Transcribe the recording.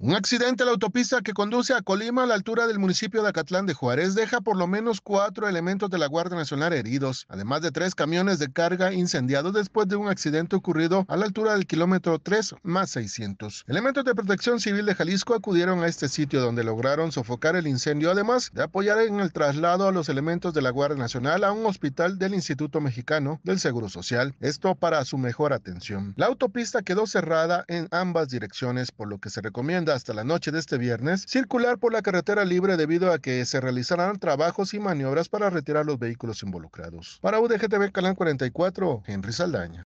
Un accidente en la autopista que conduce a Colima a la altura del municipio de Acatlán de Juárez deja por lo menos cuatro elementos de la Guardia Nacional heridos, además de tres camiones de carga incendiados después de un accidente ocurrido a la altura del kilómetro 3 más 600. Elementos de protección civil de Jalisco acudieron a este sitio donde lograron sofocar el incendio, además de apoyar en el traslado a los elementos de la Guardia Nacional a un hospital del Instituto Mexicano del Seguro Social, esto para su mejor atención. La autopista quedó cerrada en ambas direcciones, por lo que se recomienda hasta la noche de este viernes, circular por la carretera libre debido a que se realizarán trabajos y maniobras para retirar los vehículos involucrados. Para UDGTV calán 44, Henry Saldaña.